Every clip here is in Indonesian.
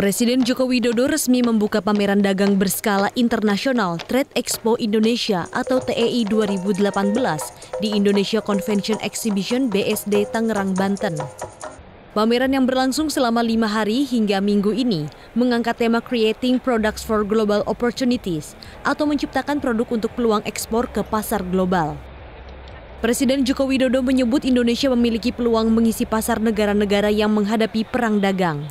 Presiden Joko Widodo resmi membuka pameran dagang berskala internasional Trade Expo Indonesia atau TEI 2018 di Indonesia Convention Exhibition BSD Tangerang, Banten. Pameran yang berlangsung selama lima hari hingga minggu ini mengangkat tema Creating Products for Global Opportunities atau menciptakan produk untuk peluang ekspor ke pasar global. Presiden Joko Widodo menyebut Indonesia memiliki peluang mengisi pasar negara-negara yang menghadapi perang dagang.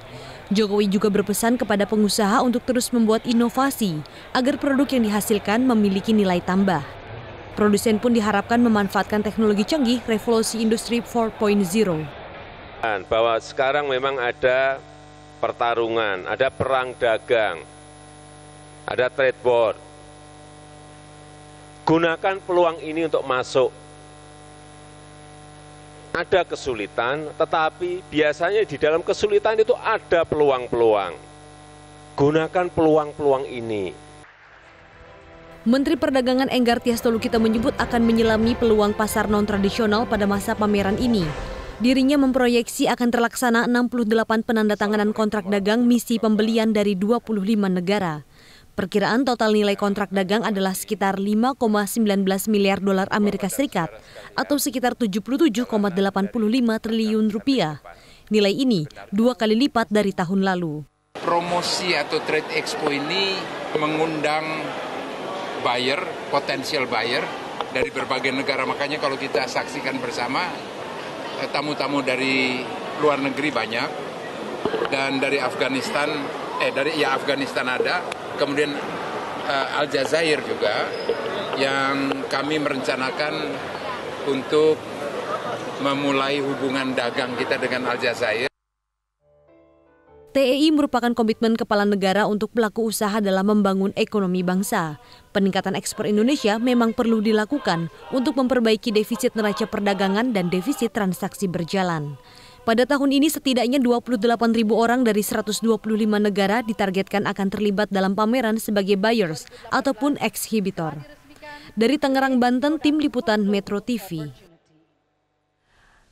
Jokowi juga berpesan kepada pengusaha untuk terus membuat inovasi agar produk yang dihasilkan memiliki nilai tambah. Produsen pun diharapkan memanfaatkan teknologi canggih revolusi industri 4.0. Bahwa sekarang memang ada pertarungan, ada perang dagang, ada trade war. Gunakan peluang ini untuk masuk ada kesulitan, tetapi biasanya di dalam kesulitan itu ada peluang-peluang. Gunakan peluang-peluang ini. Menteri Perdagangan Enggar Tias Tolukita menyebut akan menyelami peluang pasar non-tradisional pada masa pameran ini. Dirinya memproyeksi akan terlaksana 68 penandatanganan kontrak dagang misi pembelian dari 25 negara. Perkiraan total nilai kontrak dagang adalah sekitar 5,19 miliar dolar Amerika Serikat atau sekitar 77,85 triliun rupiah. Nilai ini dua kali lipat dari tahun lalu. Promosi atau trade expo ini mengundang buyer, potensial buyer dari berbagai negara. Makanya kalau kita saksikan bersama, eh, tamu-tamu dari luar negeri banyak dan dari Afghanistan eh dari ya Afghanistan ada kemudian uh, eh, Aljazair juga yang kami merencanakan untuk memulai hubungan dagang kita dengan Aljazair. TEI merupakan komitmen kepala negara untuk pelaku usaha dalam membangun ekonomi bangsa. Peningkatan ekspor Indonesia memang perlu dilakukan untuk memperbaiki defisit neraca perdagangan dan defisit transaksi berjalan. Pada tahun ini setidaknya 28 ribu orang dari 125 negara ditargetkan akan terlibat dalam pameran sebagai buyers ataupun exhibitor. Dari Tangerang, Banten, Tim Liputan Metro TV.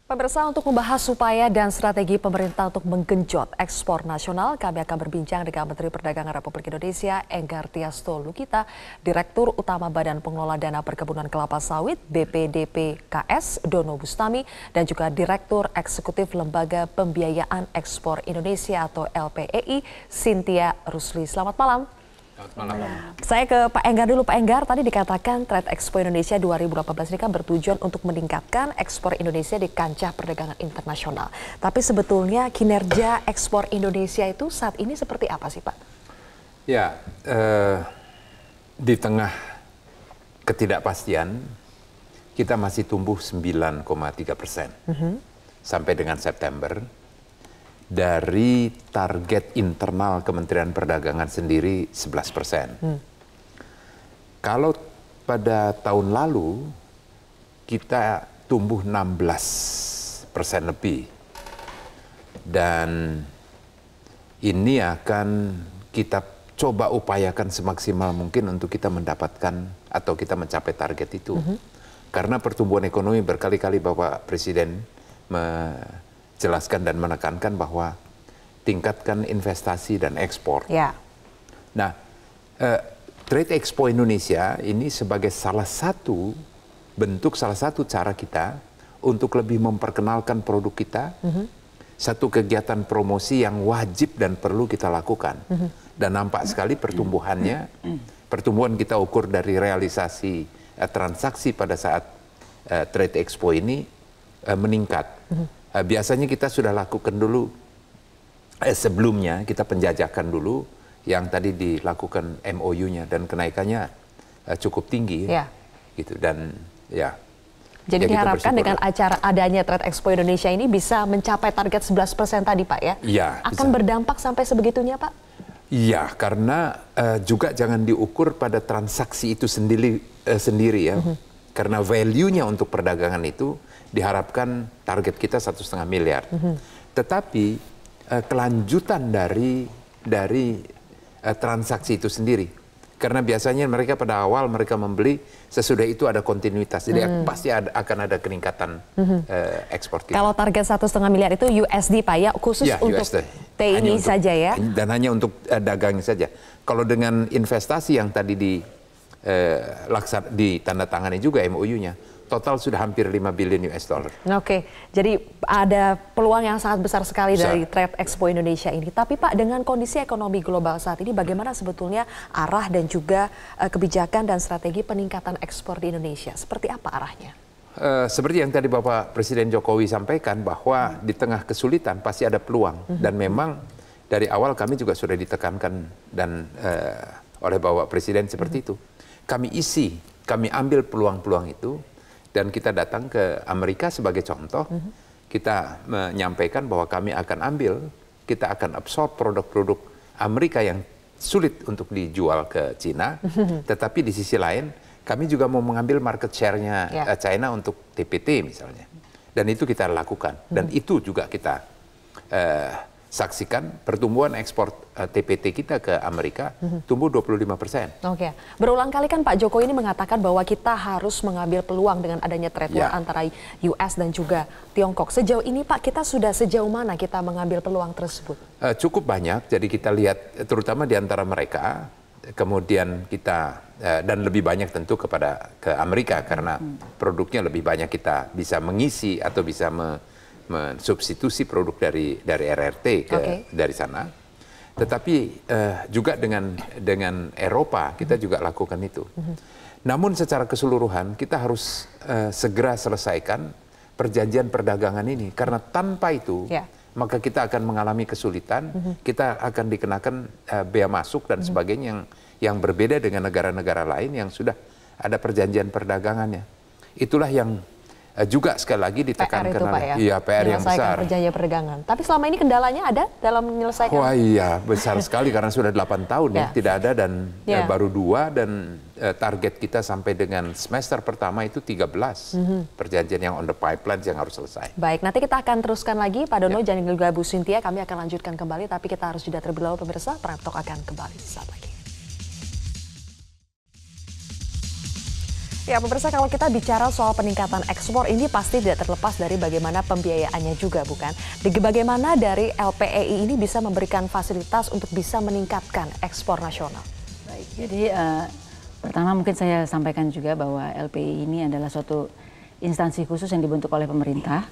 Pemirsa untuk membahas supaya dan strategi pemerintah untuk menggenjot ekspor nasional, kami akan berbincang dengan Menteri Perdagangan Republik Indonesia, Enggar Tiasto Lukita, Direktur Utama Badan Pengelola Dana Perkebunan Kelapa Sawit, BPDPKS Dono Bustami, dan juga Direktur Eksekutif Lembaga Pembiayaan Ekspor Indonesia atau LPEI, Sintia Rusli. Selamat malam. Malam. Saya ke Pak Enggar dulu. Pak Enggar, tadi dikatakan Trade Expo Indonesia 2018 ini kan bertujuan untuk meningkatkan ekspor Indonesia di kancah perdagangan internasional. Tapi sebetulnya kinerja ekspor Indonesia itu saat ini seperti apa sih Pak? Ya, eh, di tengah ketidakpastian, kita masih tumbuh 9,3 persen. Mm -hmm. Sampai dengan September, dari target internal Kementerian Perdagangan sendiri 11 persen. Hmm. Kalau pada tahun lalu kita tumbuh 16 persen lebih dan ini akan kita coba upayakan semaksimal mungkin untuk kita mendapatkan atau kita mencapai target itu. Mm -hmm. Karena pertumbuhan ekonomi berkali-kali Bapak Presiden me jelaskan dan menekankan bahwa tingkatkan investasi dan ekspor. Ya. Nah, eh, Trade Expo Indonesia ini sebagai salah satu bentuk salah satu cara kita untuk lebih memperkenalkan produk kita. Mm -hmm. Satu kegiatan promosi yang wajib dan perlu kita lakukan. Mm -hmm. Dan nampak sekali pertumbuhannya. Pertumbuhan kita ukur dari realisasi eh, transaksi pada saat eh, Trade Expo ini eh, meningkat. Mm -hmm. Eh, biasanya kita sudah lakukan dulu eh, sebelumnya kita penjajakan dulu yang tadi dilakukan MOU-nya dan kenaikannya uh, cukup tinggi ya. gitu dan ya jadi ya diharapkan dengan acara adanya Trade Expo Indonesia ini bisa mencapai target 11% tadi Pak ya? Iya. Akan bisa. berdampak sampai sebegitunya Pak? Iya, karena uh, juga jangan diukur pada transaksi itu sendiri uh, sendiri ya. Mm -hmm. Karena value-nya untuk perdagangan itu diharapkan target kita satu setengah miliar. Mm -hmm. Tetapi uh, kelanjutan dari dari uh, transaksi itu sendiri, karena biasanya mereka pada awal mereka membeli sesudah itu ada kontinuitas, jadi mm -hmm. pasti ada, akan ada peningkatan mm -hmm. uh, ekspor. Kita. Kalau target satu setengah miliar itu USD pak ya khusus ya, untuk USD. T ini untuk, saja ya? Dan hanya untuk uh, dagang saja. Kalau dengan investasi yang tadi di eh, laksa di tanda tangani juga MOU-nya total sudah hampir 5 billion US dollar. Oke, okay. jadi ada peluang yang sangat besar sekali besar. dari Trade Expo Indonesia ini. Tapi Pak, dengan kondisi ekonomi global saat ini, bagaimana sebetulnya arah dan juga uh, kebijakan dan strategi peningkatan ekspor di Indonesia? Seperti apa arahnya? Uh, seperti yang tadi Bapak Presiden Jokowi sampaikan bahwa hmm. di tengah kesulitan pasti ada peluang hmm. dan memang dari awal kami juga sudah ditekankan dan uh, oleh Bapak Presiden seperti hmm. itu. Kami isi, kami ambil peluang-peluang itu dan kita datang ke Amerika sebagai contoh, mm -hmm. kita menyampaikan bahwa kami akan ambil, kita akan absorb produk-produk Amerika yang sulit untuk dijual ke Cina, mm -hmm. tetapi di sisi lain kami juga mau mengambil market share-nya yeah. Ya. China untuk TPT misalnya. Dan itu kita lakukan dan mm -hmm. itu juga kita uh, saksikan pertumbuhan ekspor TPT eh, kita ke Amerika mhm. tumbuh 25 persen. Oke, okay. berulang kali kan Pak Jokowi ini mengatakan bahwa kita harus mengambil peluang dengan adanya trade war yeah. antara US dan juga Tiongkok. Sejauh ini Pak kita sudah sejauh mana kita mengambil peluang tersebut? Uh, cukup banyak. Jadi kita lihat eh, terutama di antara mereka, kemudian kita dan lebih banyak tentu kepada ke Amerika karena mhm. produknya lebih banyak kita bisa mengisi atau bisa me, mensubstitusi produk dari dari RRT ke okay. dari sana. Tetapi uh, juga dengan dengan Eropa kita mhm. juga lakukan itu. Mhm. Namun secara keseluruhan kita harus uh, segera selesaikan perjanjian perdagangan ini karena tanpa itu yeah. maka kita akan mengalami kesulitan, mhm. kita akan dikenakan uh, bea masuk dan sebagainya yang yang berbeda dengan negara-negara lain yang sudah ada perjanjian perdagangannya. Itulah yang Eh, juga sekali lagi ditekan PR itu, Pak, ya? iya PR yang besar. perjanjian perdagangan. Tapi selama ini kendalanya ada dalam menyelesaikan? Wah oh, iya besar sekali karena sudah 8 tahun ya, ya tidak ada dan eh, ya. baru dua dan uh, target kita sampai dengan semester pertama itu 13 mm -hmm. perjanjian yang on the pipeline yang harus selesai. Baik nanti kita akan teruskan lagi Pak Dono ya. jangan juga Bu Sintia kami akan lanjutkan kembali tapi kita harus jeda terlebih dahulu pemirsa Prime akan kembali sesaat lagi. Ya, pemirsa kalau kita bicara soal peningkatan ekspor ini pasti tidak terlepas dari bagaimana pembiayaannya juga bukan? Bagaimana dari LPEI ini bisa memberikan fasilitas untuk bisa meningkatkan ekspor nasional? Baik, jadi uh, pertama mungkin saya sampaikan juga bahwa LPEI ini adalah suatu instansi khusus yang dibentuk oleh pemerintah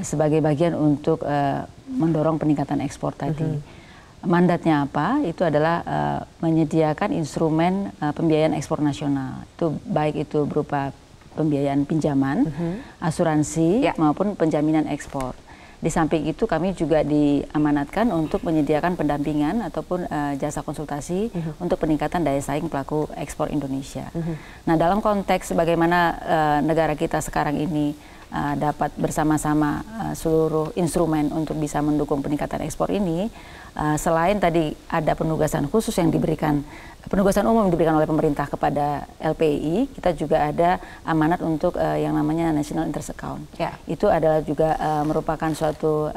eh, sebagai bagian untuk uh, mendorong peningkatan ekspor tadi. Uh mm-hmm. -huh. Mandatnya apa? Itu adalah uh, menyediakan instrumen uh, pembiayaan ekspor nasional. Itu baik itu berupa pembiayaan pinjaman, mm-hmm. asuransi ya. maupun penjaminan ekspor. Di samping itu kami juga diamanatkan untuk menyediakan pendampingan ataupun uh, jasa konsultasi uh-huh. untuk peningkatan daya saing pelaku ekspor Indonesia. Uh-huh. Nah, dalam konteks bagaimana uh, negara kita sekarang ini Eh, dapat bersama-sama eh, seluruh instrumen untuk bisa mendukung peningkatan ekspor ini eh, selain tadi ada penugasan khusus yang diberikan penugasan umum yang diberikan oleh pemerintah kepada LPI kita juga ada amanat untuk yang namanya National Interest Account ya. itu adalah juga merupakan suatu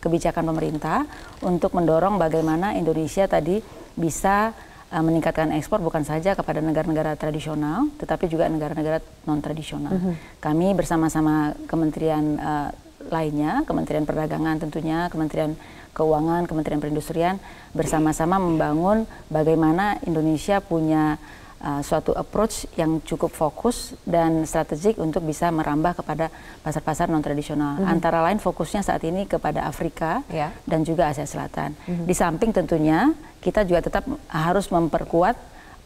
kebijakan pemerintah untuk mendorong bagaimana Indonesia tadi bisa Eh, meningkatkan ekspor bukan saja kepada negara-negara tradisional, tetapi juga negara-negara non tradisional. Mm -hmm. Kami bersama-sama kementerian uh, lainnya, Kementerian Perdagangan tentunya, Kementerian Keuangan, Kementerian Perindustrian bersama-sama membangun bagaimana Indonesia punya uh, suatu approach yang cukup fokus dan strategik untuk bisa merambah kepada pasar-pasar non tradisional. Mm -hmm. Antara lain fokusnya saat ini kepada Afrika yeah. dan juga Asia Selatan. Mm -hmm. Di samping tentunya kita juga tetap harus memperkuat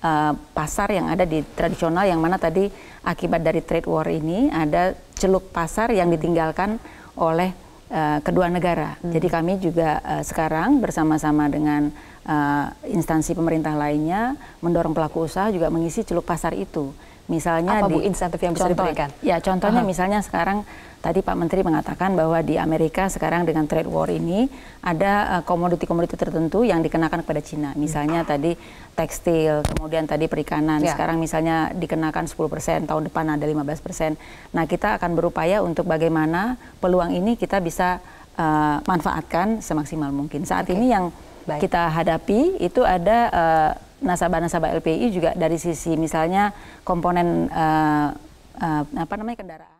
uh, pasar yang ada di tradisional yang mana tadi akibat dari trade war ini ada celuk pasar yang ditinggalkan oleh uh, kedua negara. Mm -hmm. Jadi kami juga uh, sekarang bersama-sama dengan uh, instansi pemerintah lainnya mendorong pelaku usaha juga mengisi celup pasar itu. Misalnya apa di, bu insentif yang bisa contoh, diberikan? Ya contohnya uh-huh. misalnya sekarang tadi Pak Menteri mengatakan bahwa di Amerika sekarang dengan trade war ini ada eh, komoditi-komoditi uh, tertentu yang dikenakan kepada Cina. Misalnya hmm. tadi tekstil, kemudian tadi perikanan. Ya. Sekarang misalnya dikenakan 10%, tahun depan ada 15%. Nah, kita akan berupaya untuk bagaimana peluang ini kita bisa uh, manfaatkan semaksimal mungkin. Saat okay. ini yang Baik. kita hadapi itu ada nasabah eh, nasabah-nasabah LPI juga dari sisi misalnya komponen uh, uh, apa namanya kendaraan